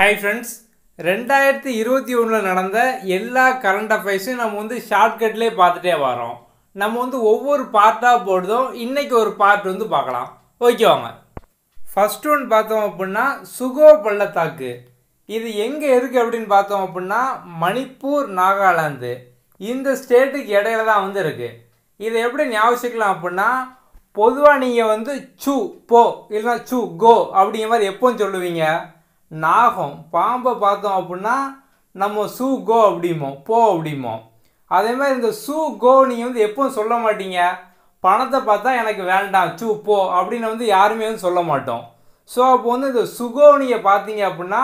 hi friends ரெண்டாயிரத்தி இருபத்தி ஒன்றில் நடந்த எல்லா கரண்ட் அஃபேர்ஸையும் நம்ம வந்து ஷார்ட்கட்லேயே பார்த்துட்டே வரோம் நம்ம வந்து ஒவ்வொரு பார்ட்டாக போடுதோம் இன்றைக்கி ஒரு பார்ட் வந்து பார்க்கலாம் ஓகேவாங்க வாங்க ஃபஸ்ட் ஒன் பார்த்தோம் அப்படின்னா சுகோ பள்ளத்தாக்கு இது எங்கே இருக்குது அப்படின்னு பார்த்தோம் அப்படின்னா மணிப்பூர் நாகாலாந்து இந்த ஸ்டேட்டுக்கு இடையில தான் வந்து இருக்குது இதை எப்படி ஞாபகம் அப்படின்னா பொதுவாக நீங்கள் வந்து சு போ இல்லைன்னா சு கோ அப்படிங்கிற மாதிரி எப்போ சொல்லுவீங்க நாகம் பாம்பை பார்த்தோம் அப்படின்னா நம்ம சூ கோ அப்படிமோ போ அப்படிமோ அதே மாதிரி இந்த சூ கோ நீங்கள் வந்து எப்பவும் சொல்ல மாட்டீங்க பணத்தை பார்த்தா எனக்கு வேண்டாம் சூ போ அப்படின்னு வந்து யாருமே வந்து சொல்ல மாட்டோம் ஸோ அப்போ வந்து இந்த சுகோனியை பார்த்தீங்க அப்படின்னா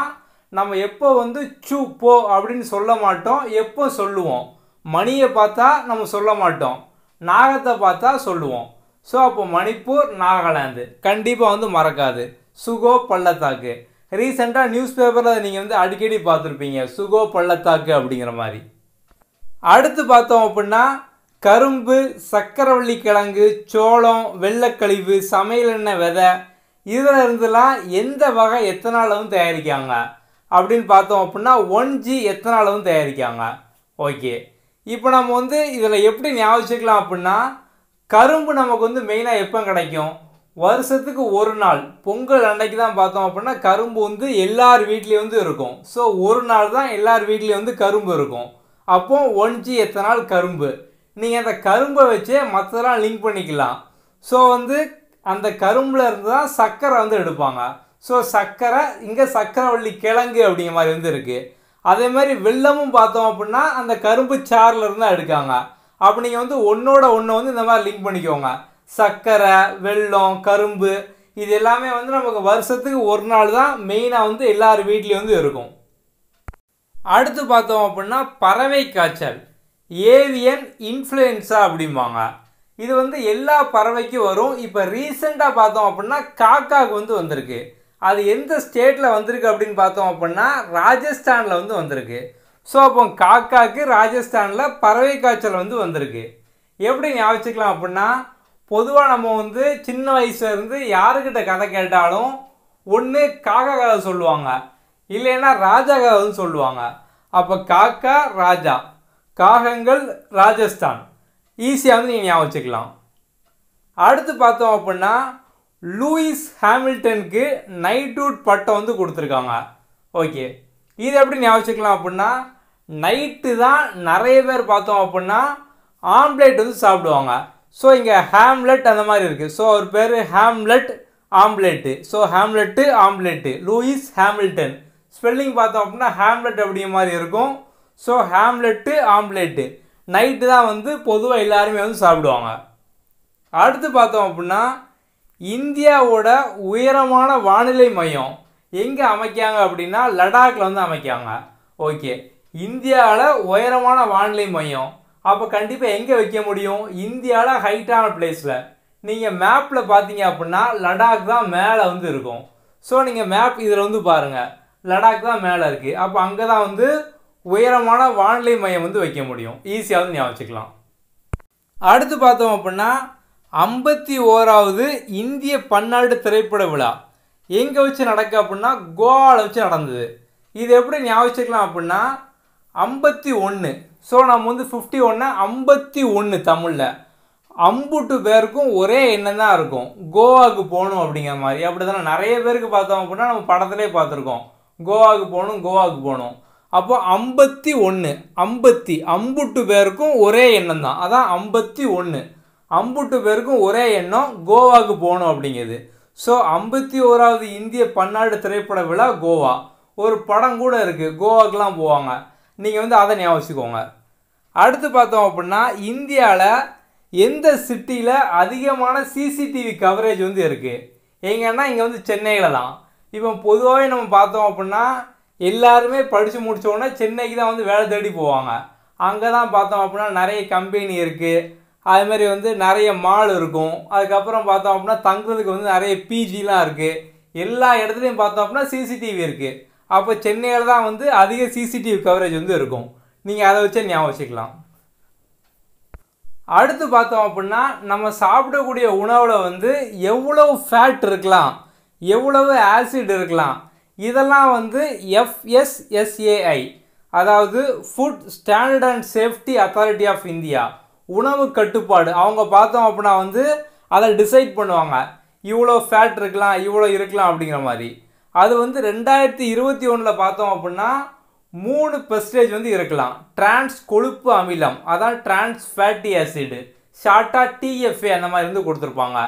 நம்ம எப்போ வந்து சூ போ அப்படின்னு சொல்ல மாட்டோம் எப்போ சொல்லுவோம் மணியை பார்த்தா நம்ம சொல்ல மாட்டோம் நாகத்தை பார்த்தா சொல்லுவோம் ஸோ அப்போ மணிப்பூர் நாகாலாந்து கண்டிப்பாக வந்து மறக்காது சுகோ பள்ளத்தாக்கு ரீசெண்டாக நியூஸ் பேப்பரில் நீங்கள் வந்து அடிக்கடி பார்த்துருப்பீங்க சுகோ பள்ளத்தாக்கு அப்படிங்கிற மாதிரி அடுத்து பார்த்தோம் அப்படின்னா கரும்பு சக்கரவள்ளி கிழங்கு சோளம் வெள்ளக்கழிவு சமையல் எண்ணெய் விதை இதில் இருந்துலாம் எந்த வகை எத்தனாலும் தயாரிக்காங்க அப்படின்னு பார்த்தோம் அப்படின்னா ஒன் ஜி எத்தனாலும் தயாரிக்காங்க ஓகே இப்போ நம்ம வந்து இதில் எப்படி ஞாபகம் அப்படின்னா கரும்பு நமக்கு வந்து மெயினாக எப்போ கிடைக்கும் வருஷத்துக்கு ஒரு நாள் பொங்கல் அன்னைக்கு தான் பார்த்தோம் அப்படின்னா கரும்பு வந்து எல்லார் வீட்லேயும் வந்து இருக்கும் ஸோ ஒரு நாள் தான் எல்லார் வீட்லேயும் வந்து கரும்பு இருக்கும் அப்போ ஒன்ஜி எத்தனை நாள் கரும்பு நீங்கள் அந்த கரும்பை வச்சே மற்றதெல்லாம் லிங்க் பண்ணிக்கலாம் ஸோ வந்து அந்த கரும்பில் இருந்து தான் சர்க்கரை வந்து எடுப்பாங்க ஸோ சர்க்கரை இங்கே சர்க்கரைவள்ளி கிழங்கு அப்படிங்கிற மாதிரி வந்து இருக்குது அதே மாதிரி வெள்ளமும் பார்த்தோம் அப்படின்னா அந்த கரும்பு சாரில் இருந்தால் தான் எடுக்காங்க அப்போ நீங்கள் வந்து ஒன்றோட ஒன்று வந்து இந்த மாதிரி லிங்க் பண்ணிக்கோங்க சர்க்கரை வெள்ளம் கரும்பு இது எல்லாமே வந்து நமக்கு வருஷத்துக்கு ஒரு நாள் தான் மெயினாக வந்து எல்லார் வீட்லேயும் வந்து இருக்கும் அடுத்து பார்த்தோம் அப்படின்னா பறவை காய்ச்சல் ஏவியன் இன்ஃப்ளூயன்ஸா அப்படிம்பாங்க இது வந்து எல்லா பறவைக்கும் வரும் இப்போ ரீசெண்டாக பார்த்தோம் அப்படின்னா காக்காவுக்கு வந்து வந்திருக்கு அது எந்த ஸ்டேட்டில் வந்திருக்கு அப்படின்னு பார்த்தோம் அப்படின்னா ராஜஸ்தானில் வந்து வந்திருக்கு ஸோ அப்போ காக்காவுக்கு ராஜஸ்தானில் பறவை காய்ச்சல் வந்து வந்திருக்கு எப்படி ஞாபகம் அப்படின்னா பொதுவாக நம்ம வந்து சின்ன வயசுலேருந்து யாருக்கிட்ட கதை கேட்டாலும் ஒன்று காக்கா கதை சொல்லுவாங்க இல்லைன்னா ராஜா கதைன்னு சொல்லுவாங்க அப்போ காக்கா ராஜா காகங்கள் ராஜஸ்தான் ஈஸியாக வந்து நீங்கள் ஞாபகம் அடுத்து பார்த்தோம் அப்படின்னா லூயிஸ் ஹாமில்டனுக்கு நைட்வுட் பட்டம் வந்து கொடுத்துருக்காங்க ஓகே இது எப்படி ஞாபகம் வச்சுக்கலாம் அப்படின்னா நைட்டு தான் நிறைய பேர் பார்த்தோம் அப்படின்னா ஆம்லேட் வந்து சாப்பிடுவாங்க ஸோ இங்கே ஹேம்லெட் அந்த மாதிரி இருக்குது ஸோ அவர் பேர் Hamlet omelette so Hamlet omelette Lewis Hamilton spelling பார்த்தோம் அப்படின்னா ஹேம்லெட் அப்படிங்கிற மாதிரி இருக்கும் ஸோ ஹேம்லெட்டு ஆம்லெட்டு நைட்டு தான் வந்து பொதுவாக எல்லாருமே வந்து சாப்பிடுவாங்க அடுத்து பார்த்தோம் அப்படின்னா இந்தியாவோட உயரமான வானிலை மையம் எங்கே அமைக்காங்க அப்படின்னா லடாக்கில் வந்து அமைக்காங்க ஓகே இந்தியாவில் உயரமான வானிலை மையம் அப்போ கண்டிப்பாக எங்கே வைக்க முடியும் இந்தியாவில் ஹைட்டான பிளேஸில் நீங்கள் மேப்பில் பார்த்தீங்க அப்படின்னா லடாக் தான் மேலே வந்து இருக்கும் ஸோ நீங்கள் மேப் இதில் வந்து பாருங்கள் லடாக் தான் மேலே இருக்குது அப்போ அங்கே தான் வந்து உயரமான வானிலை மையம் வந்து வைக்க முடியும் ஈஸியாக வந்து ஞாபகம் வச்சுக்கலாம் அடுத்து பார்த்தோம் அப்படின்னா ஐம்பத்தி ஓராவது இந்திய பன்னாட்டு திரைப்பட விழா எங்கே வச்சு நடக்க அப்படின்னா கோவாவில் வச்சு நடந்தது இது எப்படி ஞாபகம் வச்சுக்கலாம் அப்படின்னா ஐம்பத்தி ஒன்று ஸோ நம்ம வந்து ஃபிஃப்டி ஒன்று ஐம்பத்தி ஒன்று தமிழில் அம்புட்டு பேருக்கும் ஒரே எண்ணம் தான் இருக்கும் கோவாவுக்கு போகணும் அப்படிங்கிற மாதிரி அப்படி தானே நிறைய பேருக்கு பார்த்தோம் அப்படின்னா நம்ம படத்துலேயே பார்த்துருக்கோம் கோவாவுக்கு போகணும் கோவாவுக்கு போகணும் அப்போது ஐம்பத்தி ஒன்று ஐம்பத்தி அம்புட்டு பேருக்கும் ஒரே எண்ணம் தான் அதான் ஐம்பத்தி ஒன்று அம்புட்டு பேருக்கும் ஒரே எண்ணம் கோவாவுக்கு போகணும் அப்படிங்கிறது ஸோ ஐம்பத்தி ஓராவது இந்திய பன்னாட்டு திரைப்பட விழா கோவா ஒரு படம் கூட இருக்குது கோவாக்கெலாம் போவாங்க நீங்கள் வந்து அதை ஞாபகம் வச்சுக்கோங்க அடுத்து பார்த்தோம் அப்படின்னா இந்தியாவில் எந்த சிட்டியில் அதிகமான சிசிடிவி கவரேஜ் வந்து இருக்குது எங்கன்னா இங்கே வந்து சென்னையில் தான் இப்போ பொதுவாகவே நம்ம பார்த்தோம் அப்படின்னா எல்லாருமே படித்து முடித்தோடனே சென்னைக்கு தான் வந்து வேலை தேடி போவாங்க அங்கே தான் பார்த்தோம் அப்படின்னா நிறைய கம்பெனி இருக்குது அதுமாரி வந்து நிறைய மால் இருக்கும் அதுக்கப்புறம் பார்த்தோம் அப்படின்னா தங்குறதுக்கு வந்து நிறைய பிஜிலாம் இருக்குது எல்லா இடத்துலையும் பார்த்தோம் அப்படின்னா சிசிடிவி இருக்குது அப்போ சென்னையில் தான் வந்து அதிக சிசிடிவி கவரேஜ் வந்து இருக்கும் நீங்கள் அதை வச்சே ஞாபகம் வச்சுக்கலாம் அடுத்து பார்த்தோம் அப்படின்னா நம்ம சாப்பிடக்கூடிய உணவில் வந்து எவ்வளவு ஃபேட் இருக்கலாம் எவ்வளவு ஆசிட் இருக்கலாம் இதெல்லாம் வந்து எஃப்எஸ்எஸ்ஏஐ அதாவது food standard and safety authority of India உணவு கட்டுப்பாடு அவங்க பார்த்தோம் அப்படின்னா வந்து அதை டிசைட் பண்ணுவாங்க இவ்வளோ ஃபேட் இருக்கலாம் இவ்வளோ இருக்கலாம் அப்படிங்கிற மாதிரி அது வந்து ரெண்டாயிரத்தி இருபத்தி ஒன்றில் பார்த்தோம் அப்படின்னா மூணு பெர்சன்டேஜ் வந்து இருக்கலாம் டிரான்ஸ் கொழுப்பு அமிலம் அதான் டிரான்ஸ் ஃபேட்டி ஆசிடு ஷார்ட்டாக டிஎஃப்ஏ அந்த மாதிரி வந்து கொடுத்துருப்பாங்க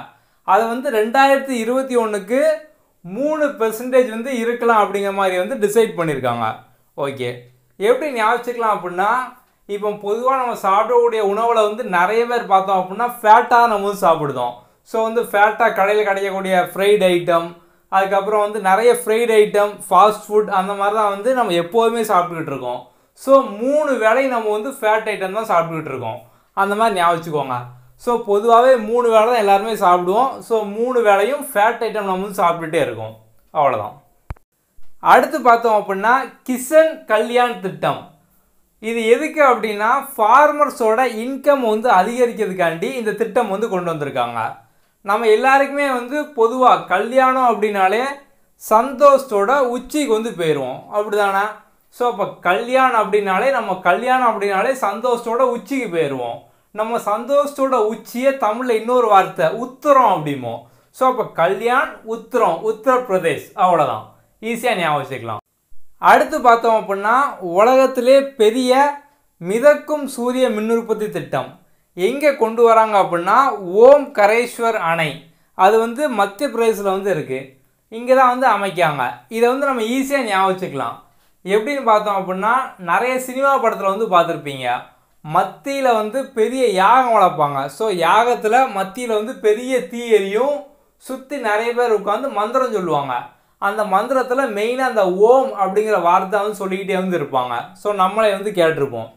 அது வந்து ரெண்டாயிரத்தி இருபத்தி ஒன்றுக்கு மூணு பெர்சன்டேஜ் வந்து இருக்கலாம் அப்படிங்கிற மாதிரி வந்து டிசைட் பண்ணியிருக்காங்க ஓகே எப்படி ஞாபகிக்கலாம் அப்படின்னா இப்போ பொதுவாக நம்ம சாப்பிடக்கூடிய உணவில் வந்து நிறைய பேர் பார்த்தோம் அப்படின்னா ஃபேட்டாக நம்ம வந்து சாப்பிடுதோம் ஸோ வந்து ஃபேட்டாக கடையில் கிடைக்கக்கூடிய ஃப்ரைட் ஐட்டம் அதுக்கப்புறம் வந்து நிறைய ஃப்ரைட் ஐட்டம் ஃபாஸ்ட் ஃபுட் அந்த மாதிரி தான் வந்து நம்ம எப்போதுமே சாப்பிட்டுக்கிட்டு இருக்கோம் ஸோ மூணு வேலையும் நம்ம வந்து ஃபேட் ஐட்டம் தான் சாப்பிட்டுக்கிட்டு இருக்கோம் அந்த மாதிரி ஞாபகத்துக்கோங்க ஸோ பொதுவாகவே மூணு வேலை தான் எல்லாருமே சாப்பிடுவோம் ஸோ மூணு வேலையும் ஃபேட் ஐட்டம் நம்ம வந்து சாப்பிட்டுட்டே இருக்கோம் அவ்வளோதான் அடுத்து பார்த்தோம் அப்படின்னா கிசன் கல்யாண் திட்டம் இது எதுக்கு அப்படின்னா ஃபார்மர்ஸோட இன்கம் வந்து அதிகரிக்கிறதுக்காண்டி இந்த திட்டம் வந்து கொண்டு வந்திருக்காங்க நம்ம எல்லாருக்குமே வந்து பொதுவாக கல்யாணம் அப்படின்னாலே சந்தோஷத்தோட உச்சிக்கு வந்து போயிடுவோம் அப்படி தானே ஸோ அப்போ கல்யாணம் அப்படின்னாலே நம்ம கல்யாணம் அப்படின்னாலே சந்தோஷத்தோட உச்சிக்கு போயிடுவோம் நம்ம சந்தோஷத்தோட உச்சியே தமிழில் இன்னொரு வார்த்தை உத்தரம் அப்படிமோ ஸோ அப்போ கல்யாண் உத்தரம் உத்தரப்பிரதேஷ் அவ்வளோதான் ஈஸியாக ஞாபகம் வச்சுக்கலாம் அடுத்து பார்த்தோம் அப்படின்னா உலகத்திலே பெரிய மிதக்கும் சூரிய மின் உற்பத்தி திட்டம் எங்கே கொண்டு வராங்க அப்படின்னா ஓம் கரேஸ்வர் அணை அது வந்து மத்திய பிரதேசத்தில் வந்து இருக்குது இங்கே தான் வந்து அமைக்காங்க இதை வந்து நம்ம ஈஸியாக ஞாபகம் எப்படின்னு பார்த்தோம் அப்படின்னா நிறைய சினிமா படத்தில் வந்து பார்த்துருப்பீங்க மத்தியில் வந்து பெரிய யாகம் வளர்ப்பாங்க ஸோ யாகத்தில் மத்தியில் வந்து பெரிய தீ எரியும் சுற்றி நிறைய பேர் உட்காந்து மந்திரம் சொல்லுவாங்க அந்த மந்திரத்தில் மெயினாக அந்த ஓம் அப்படிங்கிற வார்த்தை வந்து சொல்லிக்கிட்டே வந்து இருப்பாங்க ஸோ நம்மளே வந்து கேட்டிருப்போம்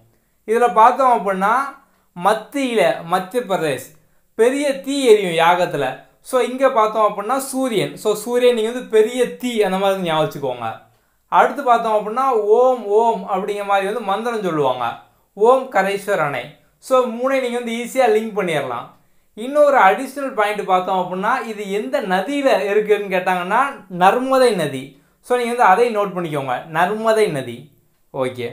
இதில் பார்த்தோம் அப்படின்னா மத்தியில் மத்திய பிரதேஷ் பெரிய தீ எரியும் யாகத்தில் ஸோ இங்கே பார்த்தோம் அப்படின்னா சூரியன் ஸோ சூரியன் நீங்கள் வந்து பெரிய தீ அந்த மாதிரி ஞாபகம் வச்சுக்கோங்க அடுத்து பார்த்தோம் அப்படின்னா ஓம் ஓம் அப்படிங்கிற மாதிரி வந்து மந்திரம் சொல்லுவாங்க ஓம் கரேஸ்வர் அணை ஸோ மூணை நீங்கள் வந்து ஈஸியாக லிங்க் பண்ணிடலாம் இன்னொரு அடிஷ்னல் பாயிண்ட் பார்த்தோம் அப்படின்னா இது எந்த நதியில் இருக்குதுன்னு கேட்டாங்கன்னா நர்மதை நதி ஸோ நீங்கள் வந்து அதை நோட் பண்ணிக்கோங்க நர்மதை நதி ஓகே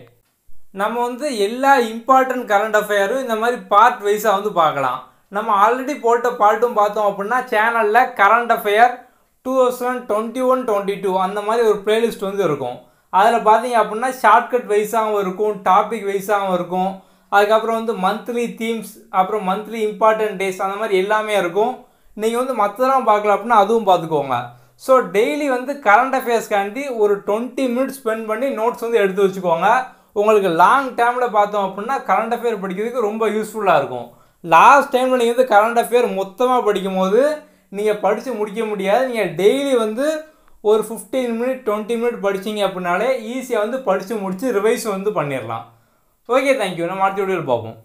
நம்ம வந்து எல்லா இம்பார்ட்டன்ட் கரண்ட் அஃபேரும் இந்த மாதிரி பார்ட் வைஸாக வந்து பார்க்கலாம் நம்ம ஆல்ரெடி போட்ட பாட்டும் பார்த்தோம் அப்படின்னா சேனலில் current affair two thousand twenty one twenty two அந்த மாதிரி ஒரு ப்ளேலிஸ்ட் வந்து இருக்கும் அதில் பார்த்தீங்க அப்படின்னா ஷார்ட்கட் வைஸாகவும் இருக்கும் டாபிக் வைஸாகவும் இருக்கும் அதுக்கப்புறம் வந்து மந்த்லி தீம்ஸ் அப்புறம் மந்த்லி இம்பார்ட்டன்ட் டேஸ் அந்த மாதிரி எல்லாமே இருக்கும் நீங்கள் வந்து மற்றதெல்லாம் பார்க்கல அப்படின்னா அதுவும் பார்த்துக்கோங்க ஸோ டெய்லி வந்து கரண்ட் அஃபேர்ஸ்க்காண்டி ஒரு டுவெண்ட்டி மினிட்ஸ் ஸ்பெண்ட் பண்ணி நோட்ஸ் வந்து எடுத்து வச்சுக்கோங்க உங்களுக்கு லாங் டேர்மில் பார்த்தோம் அப்படின்னா கரண்ட் அஃபேர் படிக்கிறதுக்கு ரொம்ப யூஸ்ஃபுல்லாக இருக்கும் லாஸ்ட் டைமில் நீங்கள் வந்து கரண்ட் அஃபேர் மொத்தமாக படிக்கும் போது நீங்கள் படித்து முடிக்க முடியாது நீங்கள் டெய்லி வந்து ஒரு ஃபிஃப்டீன் மினிட் டுவெண்ட்டி மினிட் படித்தீங்க அப்படின்னாலே ஈஸியாக வந்து படித்து முடித்து ரிவைஸ் வந்து பண்ணிடலாம் ஓகே தேங்க்யூ நம்ம அடுத்த வீடியோவில் பார்ப்போம்